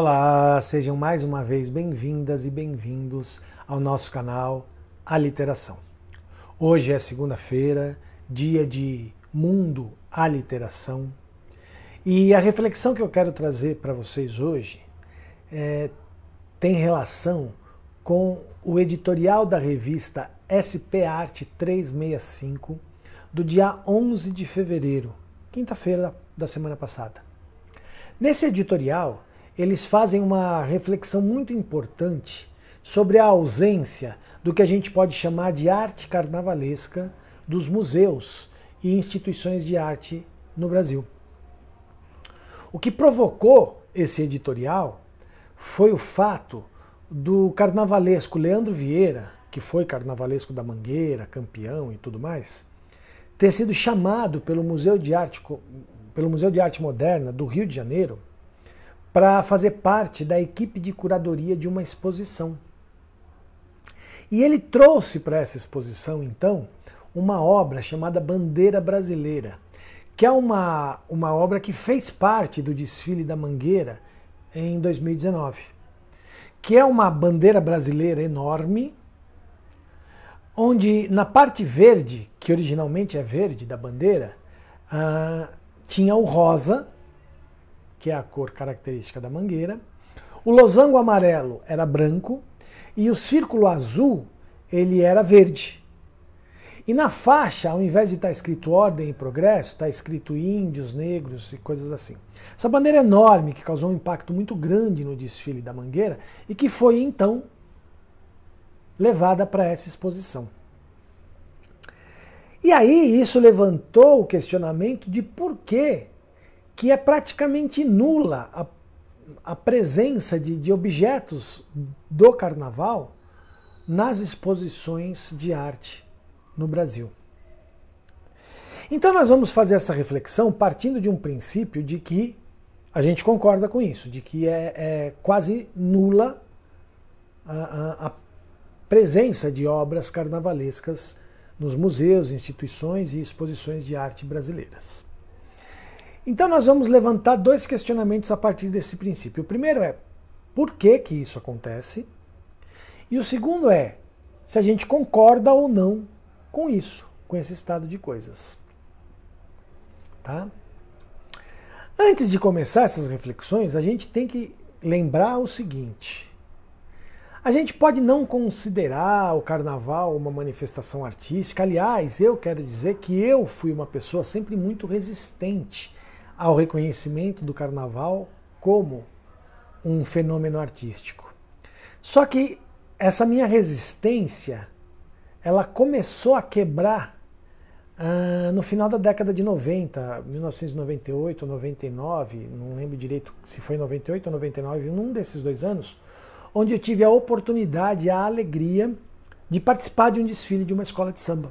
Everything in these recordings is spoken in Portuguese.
Olá, sejam mais uma vez bem-vindas e bem-vindos ao nosso canal A Literação. Hoje é segunda-feira, dia de Mundo A Literação, e a reflexão que eu quero trazer para vocês hoje é, tem relação com o editorial da revista SP Arte 365 do dia 11 de fevereiro, quinta-feira da semana passada. Nesse editorial, eles fazem uma reflexão muito importante sobre a ausência do que a gente pode chamar de arte carnavalesca dos museus e instituições de arte no Brasil. O que provocou esse editorial foi o fato do carnavalesco Leandro Vieira, que foi carnavalesco da Mangueira, campeão e tudo mais, ter sido chamado pelo Museu de Arte, pelo Museu de Arte Moderna do Rio de Janeiro para fazer parte da equipe de curadoria de uma exposição. E ele trouxe para essa exposição, então, uma obra chamada Bandeira Brasileira, que é uma, uma obra que fez parte do desfile da Mangueira em 2019, que é uma bandeira brasileira enorme, onde na parte verde, que originalmente é verde da bandeira, ah, tinha o rosa, que é a cor característica da mangueira. O losango amarelo era branco e o círculo azul ele era verde. E na faixa, ao invés de estar tá escrito ordem e progresso, está escrito índios, negros e coisas assim. Essa bandeira enorme que causou um impacto muito grande no desfile da Mangueira e que foi então levada para essa exposição. E aí isso levantou o questionamento de por que que é praticamente nula a, a presença de, de objetos do carnaval nas exposições de arte no Brasil. Então nós vamos fazer essa reflexão partindo de um princípio de que a gente concorda com isso, de que é, é quase nula a, a, a, presença de obras carnavalescas nos museus, instituições e exposições de arte brasileiras. Então nós vamos levantar dois questionamentos a partir desse princípio. O primeiro é por que que isso acontece? E o segundo é se a gente concorda ou não com isso, com esse estado de coisas. Tá? Antes de começar essas reflexões, a gente tem que lembrar o seguinte: a gente pode não considerar o carnaval uma manifestação artística. Aliás, eu quero dizer que eu fui uma pessoa sempre muito resistente ao reconhecimento do carnaval como um fenômeno artístico. Só que essa minha resistência, ela começou a quebrar ah, no final da década de 90, 1998 ou 99, não lembro direito se foi 98 ou 99, num desses dois anos, onde eu tive a oportunidade, a alegria de participar de um desfile de uma escola de samba.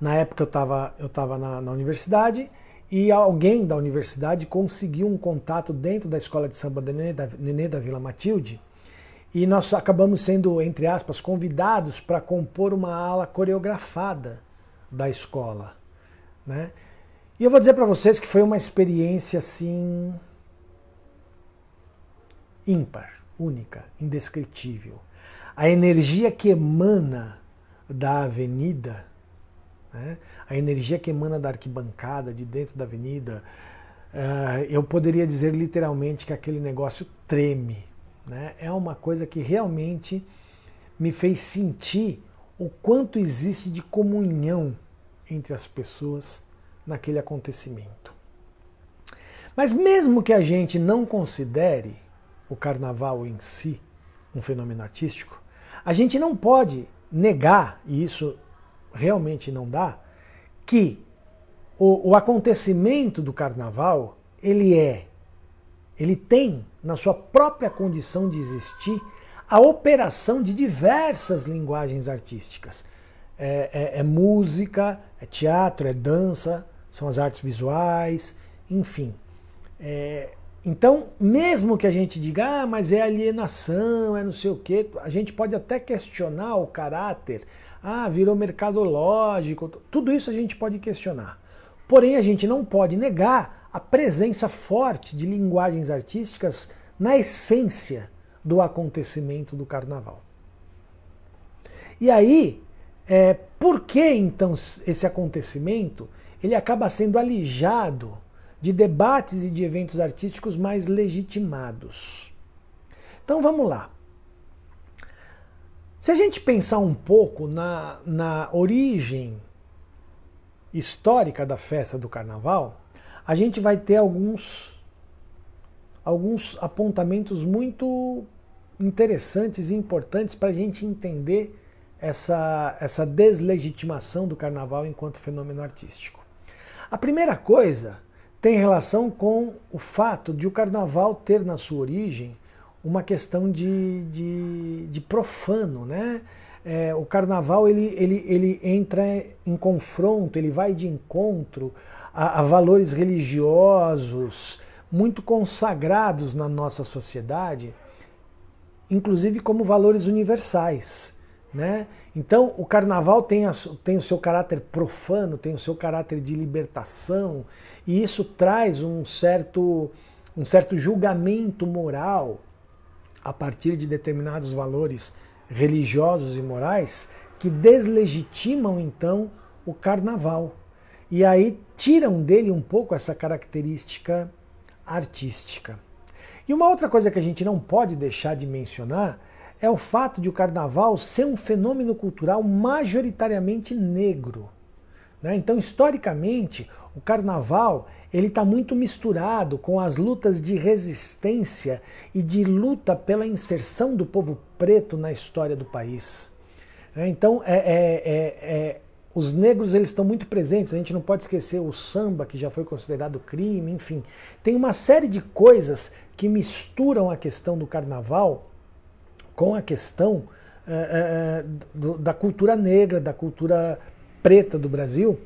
Na época eu estava eu tava na, na universidade e alguém da universidade conseguiu um contato dentro da escola de samba da Nenê da, Nenê da Vila Matilde e nós acabamos sendo, entre aspas, convidados para compor uma ala coreografada da escola. Né? E eu vou dizer para vocês que foi uma experiência assim ímpar, única, indescritível. A energia que emana da avenida né? A energia que emana da arquibancada, de dentro da avenida. Uh, eu poderia dizer literalmente que aquele negócio treme. Né? É uma coisa que realmente me fez sentir o quanto existe de comunhão entre as pessoas naquele acontecimento. Mas mesmo que a gente não considere o carnaval em si um fenômeno artístico, a gente não pode negar, e isso realmente não dá, que o, o acontecimento do carnaval, ele é, ele tem na sua própria condição de existir a operação de diversas linguagens artísticas. É, é, é, música, é teatro, é dança, são as artes visuais, enfim. É, então, mesmo que a gente diga, ah, mas é alienação, é não sei o quê, a gente pode até questionar o caráter ah, virou mercadológico. Tudo isso a gente pode questionar. Porém, a gente não pode negar a presença forte de linguagens artísticas na essência do acontecimento do carnaval. E aí, é, por que então esse acontecimento ele acaba sendo alijado de debates e de eventos artísticos mais legitimados? Então vamos lá. Se a gente pensar um pouco na, na origem histórica da festa do carnaval, a gente vai ter alguns, alguns apontamentos muito interessantes e importantes para a gente entender essa, essa deslegitimação do carnaval enquanto fenômeno artístico. A primeira coisa tem relação com o fato de o carnaval ter na sua origem uma questão de, de, de profano, né? É, o carnaval ele, ele, ele entra em confronto, ele vai de encontro a, a valores religiosos muito consagrados na nossa sociedade, inclusive como valores universais. Né? Então, o carnaval tem, a, tem, o seu caráter profano, tem o seu caráter de libertação, e isso traz um certo, um certo julgamento moral a partir de determinados valores religiosos e morais que deslegitimam então o carnaval e aí tiram dele um pouco essa característica artística. E uma outra coisa que a gente não pode deixar de mencionar é o fato de o carnaval ser um fenômeno cultural majoritariamente negro. Né? Então, historicamente, o carnaval ele está muito misturado com as lutas de resistência e de luta pela inserção do povo preto na história do país. É, então, é, é, é, é, os negros eles estão muito presentes. A gente não pode esquecer o samba que já foi considerado crime, enfim, tem uma série de coisas que misturam a questão do carnaval com a questão é, da cultura negra, da cultura preta do Brasil.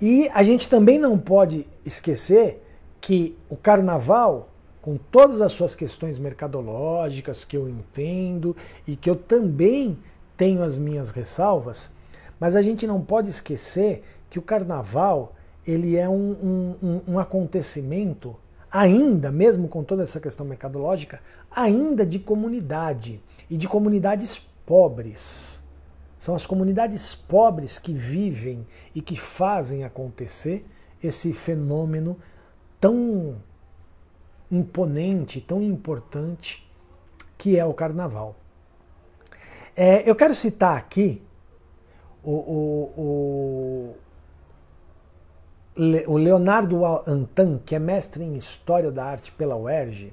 E a gente também não pode esquecer que o carnaval, com todas as suas questões mercadológicas que eu entendo e que eu também tenho as minhas ressalvas, mas a gente não pode esquecer que o carnaval ele é um, um, um acontecimento ainda, mesmo com toda essa questão mercadológica, ainda de comunidade e de comunidades pobres. São as comunidades pobres que vivem e que fazem acontecer esse fenômeno tão imponente, tão importante que é o carnaval. É, eu quero citar aqui o, o, o, o Leonardo Antan, que é mestre em História da Arte pela UERJ,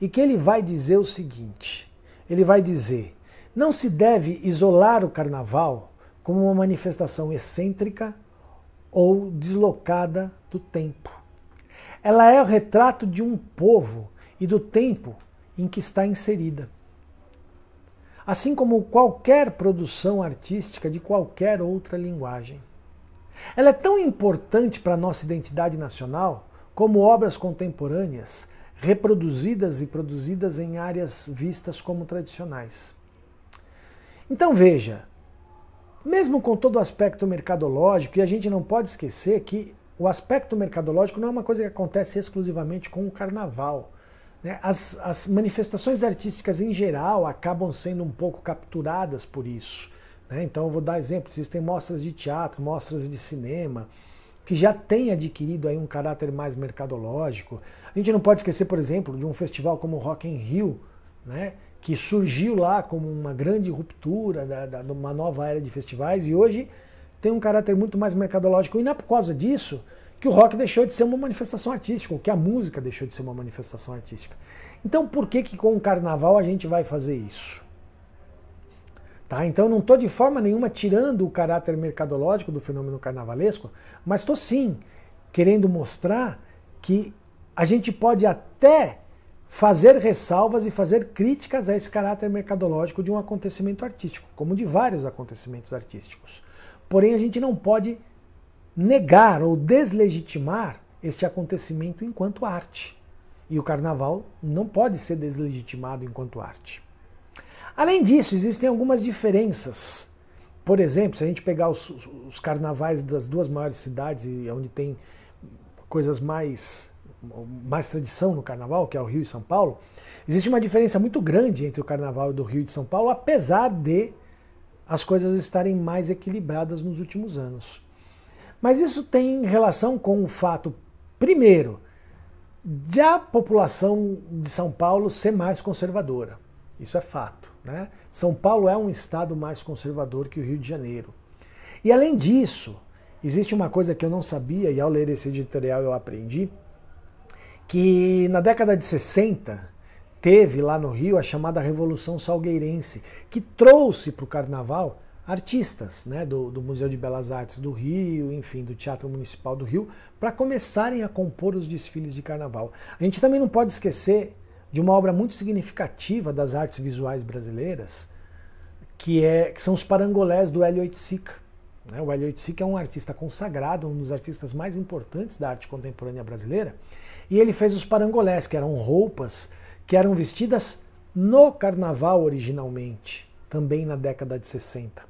e que ele vai dizer o seguinte: ele vai dizer não se deve isolar o carnaval como uma manifestação excêntrica ou deslocada do tempo. Ela é o retrato de um povo e do tempo em que está inserida. Assim como qualquer produção artística de qualquer outra linguagem. Ela é tão importante para a nossa identidade nacional como obras contemporâneas reproduzidas e produzidas em áreas vistas como tradicionais. Então veja, mesmo com todo o aspecto mercadológico, e a gente não pode esquecer que o aspecto mercadológico não é uma coisa que acontece exclusivamente com o carnaval. Né? As, as manifestações artísticas em geral acabam sendo um pouco capturadas por isso. Né? Então, eu vou dar exemplo: existem mostras de teatro, mostras de cinema, que já têm adquirido aí um caráter mais mercadológico. A gente não pode esquecer, por exemplo, de um festival como o Rock in Rio, né? que surgiu lá como uma grande ruptura da, da, de uma nova era de festivais e hoje tem um caráter muito mais mercadológico. E não é por causa disso que o rock deixou de ser uma manifestação artística, ou que a música deixou de ser uma manifestação artística. Então por que, que com o carnaval a gente vai fazer isso? Tá? Então não estou de forma nenhuma tirando o caráter mercadológico do fenômeno carnavalesco, mas estou sim querendo mostrar que a gente pode até fazer ressalvas e fazer críticas a esse caráter mercadológico de um acontecimento artístico, como de vários acontecimentos artísticos. Porém, a gente não pode negar ou deslegitimar este acontecimento enquanto arte. E o carnaval não pode ser deslegitimado enquanto arte. Além disso, existem algumas diferenças. Por exemplo, se a gente pegar os, os carnavais das duas maiores cidades, e onde tem coisas mais mais tradição no carnaval, que é o Rio e São Paulo, existe uma diferença muito grande entre o carnaval do Rio e de São Paulo, apesar de as coisas estarem mais equilibradas nos últimos anos. Mas isso tem relação com o fato, primeiro, de a população de São Paulo ser mais conservadora. Isso é fato. Né? São Paulo é um estado mais conservador que o Rio de Janeiro. E além disso, existe uma coisa que eu não sabia, e ao ler esse editorial eu aprendi, que na década de 60 teve lá no Rio a chamada Revolução Salgueirense, que trouxe para o carnaval artistas né, do, do, Museu de Belas Artes do Rio, enfim, do Teatro Municipal do Rio, para começarem a compor os desfiles de carnaval. A gente também não pode esquecer de uma obra muito significativa das artes visuais brasileiras, que, é, que são os parangolés do Hélio Oiticica. Né? O Hélio Oiticica é um artista consagrado, um dos artistas mais importantes da arte contemporânea brasileira, e ele fez os parangolés, que eram roupas que eram vestidas no carnaval originalmente, também na década de 60.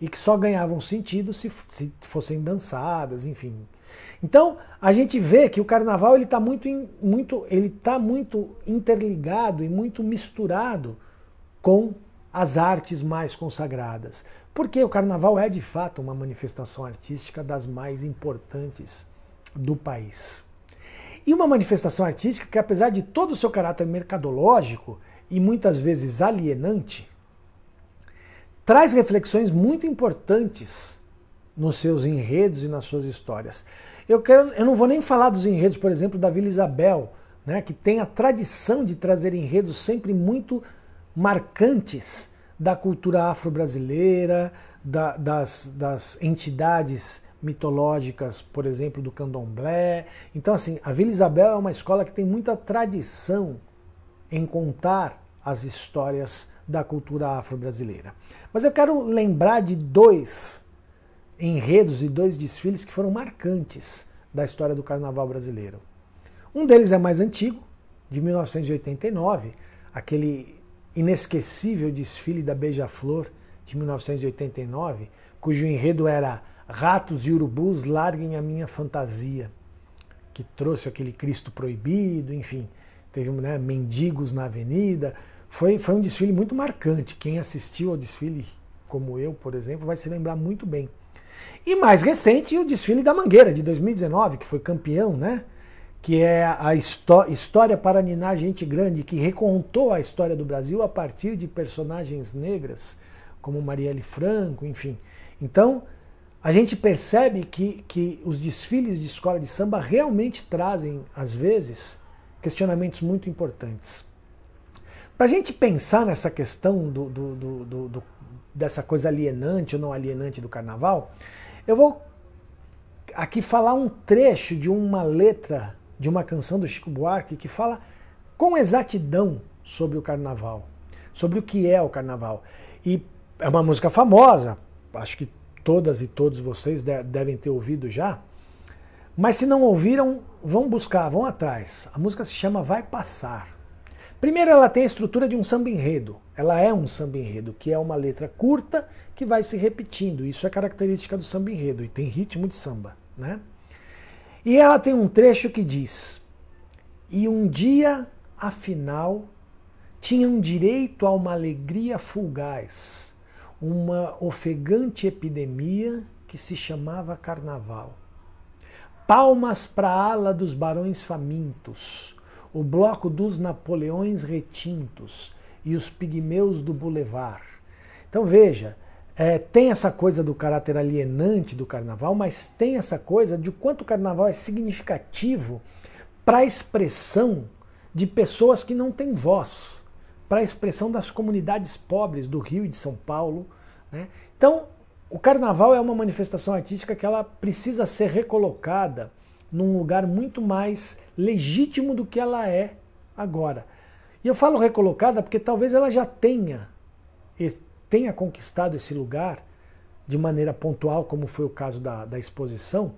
E que só ganhavam sentido se, se fossem dançadas, enfim. Então, a gente vê que o carnaval ele está muito, muito, ele tá muito interligado e muito misturado com as artes mais consagradas. Porque o carnaval é de fato uma manifestação artística das mais importantes do país. E uma manifestação artística que, apesar de todo o seu caráter mercadológico e muitas vezes alienante, traz reflexões muito importantes nos seus enredos e nas suas histórias. Eu, quero, eu não vou nem falar dos enredos, por exemplo, da Vila Isabel, né, que tem a tradição de trazer enredos sempre muito marcantes da cultura afro-brasileira, da, das, das entidades mitológicas, por exemplo, do candomblé. Então, assim, a Vila Isabel é uma escola que tem muita tradição em contar as histórias da cultura afro-brasileira. Mas eu quero lembrar de dois enredos e dois desfiles que foram marcantes da história do carnaval brasileiro. Um deles é mais antigo, de 1989, aquele inesquecível desfile da Beija-Flor de 1989, cujo enredo era Ratos e urubus larguem a minha fantasia, que trouxe aquele Cristo proibido, enfim, teve né, mendigos na avenida. Foi, foi um desfile muito marcante. Quem assistiu ao desfile, como eu, por exemplo, vai se lembrar muito bem. E mais recente, o desfile da Mangueira, de 2019, que foi campeão, né? que é a História para Ninar Gente Grande, que recontou a história do Brasil a partir de personagens negras, como Marielle Franco, enfim. Então, a gente percebe que, que os desfiles de escola de samba realmente trazem, às vezes, questionamentos muito importantes. Para a gente pensar nessa questão do, do, do, do, dessa coisa alienante ou não alienante do carnaval, eu vou aqui falar um trecho de uma letra de uma canção do Chico Buarque que fala com exatidão sobre o carnaval, sobre o que é o carnaval. E é uma música famosa, acho que todas e todos vocês devem ter ouvido já. Mas se não ouviram, vão buscar, vão atrás. A música se chama Vai Passar. Primeiro, ela tem a estrutura de um samba enredo. Ela é um samba enredo, que é uma letra curta que vai se repetindo. Isso é característica do samba enredo e tem ritmo de samba, né? E ela tem um trecho que diz: E um dia, afinal, tinham direito a uma alegria fugaz uma ofegante epidemia que se chamava Carnaval. Palmas para a ala dos barões famintos, o bloco dos Napoleões retintos e os pigmeus do Boulevard. Então veja, é, tem essa coisa do caráter alienante do carnaval, mas tem essa coisa de quanto o carnaval é significativo para a expressão de pessoas que não têm voz para a expressão das comunidades pobres do Rio e de São Paulo. Né? Então, o carnaval é uma manifestação artística que ela precisa ser recolocada num lugar muito mais legítimo do que ela é agora. E eu falo recolocada porque talvez ela já tenha tenha conquistado esse lugar de maneira pontual, como foi o caso da, da exposição,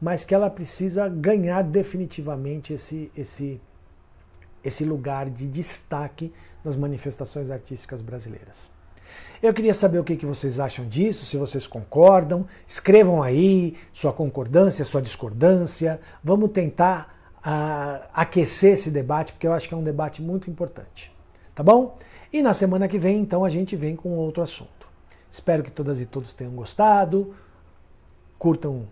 mas que ela precisa ganhar definitivamente esse, esse, esse lugar de destaque das manifestações artísticas brasileiras. Eu queria saber o que, vocês acham disso, se vocês concordam. Escrevam aí sua concordância, sua discordância. Vamos tentar uh, aquecer esse debate, porque eu acho que é um debate muito importante. Tá bom? E na semana que vem, então, a gente vem com outro assunto. Espero que todas e todos tenham gostado. Curtam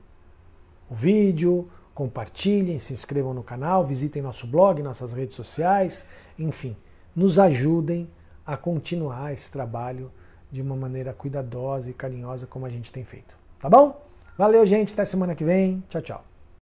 o vídeo, compartilhem, se inscrevam no canal, visitem nosso blog, nossas redes sociais, enfim nos ajudem a continuar esse trabalho de uma maneira cuidadosa e carinhosa como a gente tem feito. Tá bom? Valeu, gente. Até semana que vem. Tchau, tchau.